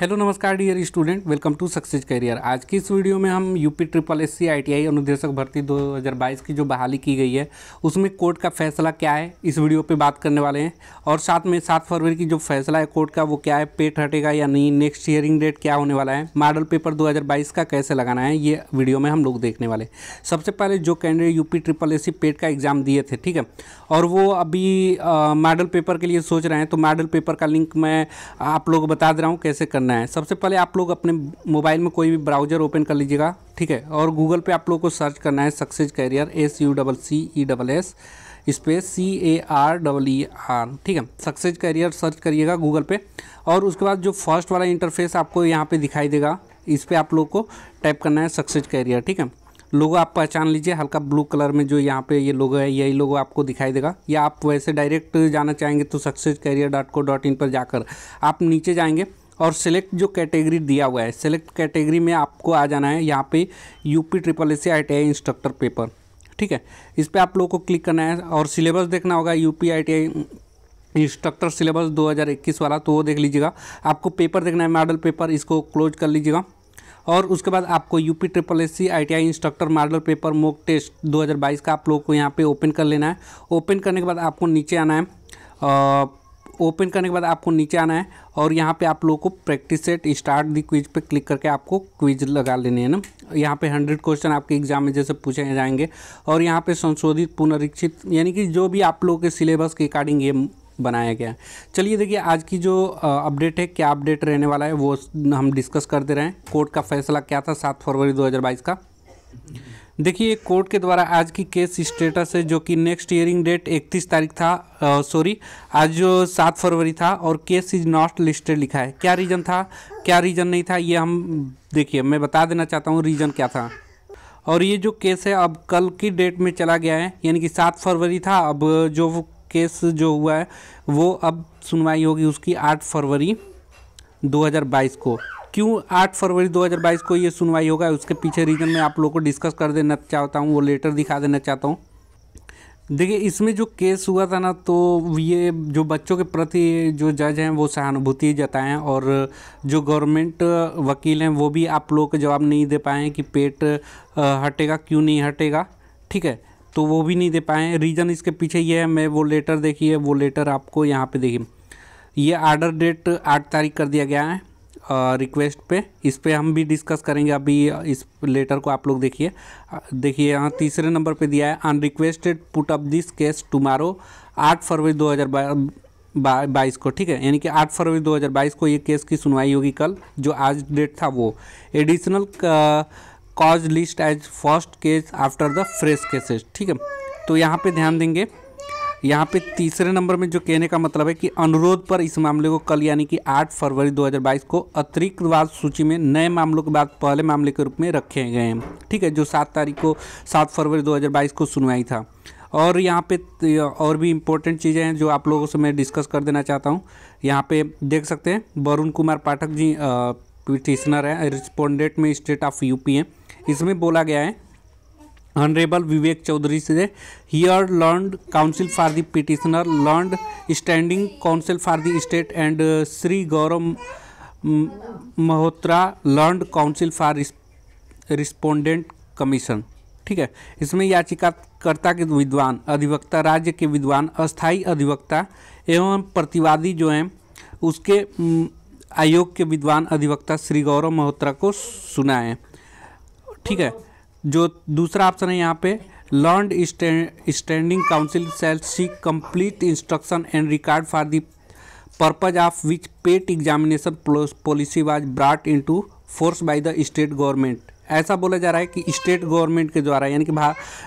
Hello नमस्कार dear student welcome to success career आज की इस वीडियो में हम UP triple S C I अनुदेशक भर्ती 2022 की जो बहाली की गई है उसमें कोर्ट का फैसला क्या है इस वीडियो पे बात करने वाले हैं और साथ में सात फरवरी की जो फैसला है कोर्ट का वो क्या है पेट हटेगा या नहीं नेक्स्ट हियरिंग डेट क्या होने वाला है मॉडल पेपर दो का कैसे लगाना है ये वीडियो में हम लोग देखने वाले सबसे पहले जो candidate UP triple S PET का एग्ज़ाम दिए थे ठीक है और वो अभी मॉडल पेपर के लिए सोच रहे हैं तो मॉडल पेपर का लिंक मैं आप लोग बता दे रहा हूँ कैसे करना करना है सबसे पहले आप लोग अपने मोबाइल में कोई भी ब्राउज़र ओपन कर लीजिएगा ठीक है और गूगल पे आप लोग को सर्च करना है success career S U double C E double S space C A R double E R ठीक है सक्सेस कैरियर सर्च करिएगा गूगल पे और उसके बाद जो फर्स्ट वाला इंटरफेस आपको यहाँ पे दिखाई देगा इस पर आप लोग को टाइप करना है सक्सेस कैरियर ठीक है लोगो आप पहचान लीजिए हल्का ब्लू कलर में जो यहाँ पे ये लोगो है यही लोगो आपको दिखाई देगा या आप वैसे डायरेक्ट जाना चाहेंगे तो success career dot co dot in पर जाकर आप नीचे जाएंगे और सिलेक्ट जो कैटेगरी दिया हुआ है सिलेक्ट कैटेगरी में आपको आ जाना है यहाँ पे UP triple S C I instructor paper ठीक है इस पर आप लोगों को क्लिक करना है और सिलेबस देखना होगा यू आई इंस्ट्रक्टर सिलेबस 2021 वाला तो वो देख लीजिएगा आपको पेपर देखना है मॉडल पेपर इसको क्लोज कर लीजिएगा और उसके बाद आपको UP triple S C I instructor model paper mock test 2022 का आप लोगों को यहाँ पे ओपन कर लेना है ओपन करने के बाद आपको नीचे आना है ओपन करने के बाद आपको नीचे आना है और यहाँ पे आप लोगों को practice set start the quiz पे क्लिक करके आपको क्विज लगा लेने हैं ना यहाँ पे हंड्रेड क्वेश्चन आपके एग्जाम में जैसे पूछे जाएंगे और यहाँ पे संशोधित पुनरीक्षित यानी कि जो भी आप लोगों के सिलेबस के अकॉर्डिंग ये बनाया गया है चलिए देखिए आज की जो अपडेट है क्या अपडेट रहने वाला है वो हम डिस्कस करते रहें कोर्ट का फैसला क्या था सात फरवरी दो का देखिए कोर्ट के द्वारा आज की केस स्टेटस है जो कि नेक्स्ट हियरिंग डेट 31 तारीख था सॉरी आज जो सात फरवरी था और केस इज नॉट लिस्टेड लिखा है क्या रीज़न था क्या रीज़न नहीं था ये हम देखिए मैं बता देना चाहता हूँ रीज़न क्या था और ये जो केस है अब कल की डेट में चला गया है यानी कि सात फरवरी था अब जो वो केस जो हुआ है वो अब सुनवाई होगी उसकी आठ फरवरी दो को क्यों 8 फरवरी 2022 को ये सुनवाई होगा उसके पीछे रीज़न में आप लोगों को डिस्कस कर देना चाहता हूँ वो लेटर दिखा देना चाहता हूँ देखिए इसमें जो केस हुआ था ना तो ये जो बच्चों के प्रति जो जज हैं वो सहानुभूति जताएं और जो गवर्नमेंट वकील हैं वो भी आप लोगों को जवाब नहीं दे पाए कि पेट हटेगा क्यों नहीं हटेगा ठीक है तो वो भी नहीं दे पाए रीज़न इसके पीछे ये है मैं वो लेटर देखिए वो लेटर आपको यहाँ पे देखिए ये आर्डर डेट आठ तारीख कर दिया गया है रिक्वेस्ट पे इस पर हम भी डिस्कस करेंगे अभी इस लेटर को आप लोग देखिए देखिए यहाँ तीसरे नंबर पे दिया है unrequested put up this case tomorrow आठ फरवरी दो हज़ार बाईस को ठीक है यानी कि आठ फरवरी दो हज़ार बाईस को ये केस की सुनवाई होगी कल जो आज डेट था वो additional cause list as first case after the fresh cases ठीक है तो यहाँ पर ध्यान देंगे यहाँ पे तीसरे नंबर में जो कहने का मतलब है कि अनुरोध पर इस मामले को कल यानी कि 8 फरवरी 2022 को अतिरिक्त वाद सूची में नए मामलों के बाद पहले मामले के रूप में रखे गए हैं ठीक है जो सात तारीख को सात फरवरी 2022 को सुनवाई था और यहाँ पे और भी इम्पोर्टेंट चीज़ें हैं जो आप लोगों से मैं डिस्कस कर देना चाहता हूँ यहाँ पे देख सकते हैं वरुण कुमार पाठक जी पिटिशनर हैं रिस्पोंडेंट में स्टेट ऑफ यूपी हैं इसमें बोला गया है ऑनरेबल विवेक चौधरी से hear learn counsel for the petitioner learned standing counsel for the state and Shri Gaurav Mahotra learn counsel for respondent commission ठीक है इसमें याचिकाकर्ता के विद्वान अधिवक्ता राज्य के विद्वान अस्थाई अधिवक्ता एवं प्रतिवादी जो हैं उसके आयोग के विद्वान अधिवक्ता श्री गौरव महोत्रा को सुनाएं ठीक है? जो दूसरा ऑप्शन है यहाँ पे learn standing counsel shall seek complete instruction and record for the purpose of which PET examination policy was brought into force by the state government ऐसा बोला जा रहा है कि स्टेट गवर्नमेंट के द्वारा यानी कि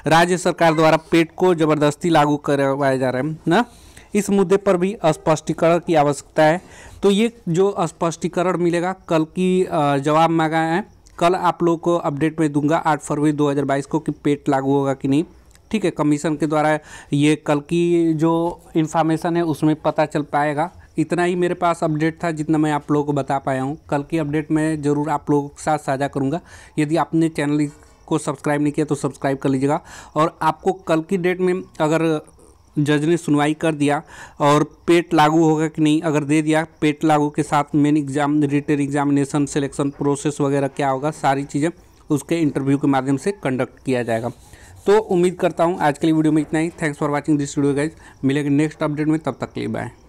राज्य सरकार द्वारा पेट को ज़बरदस्ती लागू करवाया जा रहा है न इस मुद्दे पर भी स्पष्टीकरण की आवश्यकता है तो ये जो स्पष्टीकरण मिलेगा कल की जवाब मांगा है कल आप लोग को अपडेट में दूंगा आठ फरवरी 2022 को कि पेट लागू होगा कि नहीं ठीक है कमीशन के द्वारा ये कल की जो इन्फॉर्मेशन है उसमें पता चल पाएगा इतना ही मेरे पास अपडेट था जितना मैं आप लोगों को बता पाया हूँ कल की अपडेट मैं ज़रूर आप लोगों के साथ साझा करूँगा यदि आपने चैनल को सब्सक्राइब नहीं किया तो सब्सक्राइब कर लीजिएगा और आपको कल की डेट में अगर जज ने सुनवाई कर दिया और पेट लागू होगा कि नहीं अगर दे दिया पेट लागू के साथ main exam written examination selection process वगैरह क्या होगा सारी चीज़ें उसके इंटरव्यू के माध्यम से कंडक्ट किया जाएगा तो उम्मीद करता हूँ आज के लिए वीडियो में इतना ही thanks for watching this video guys मिलेगा नेक्स्ट अपडेट में तब तक के लिए बाय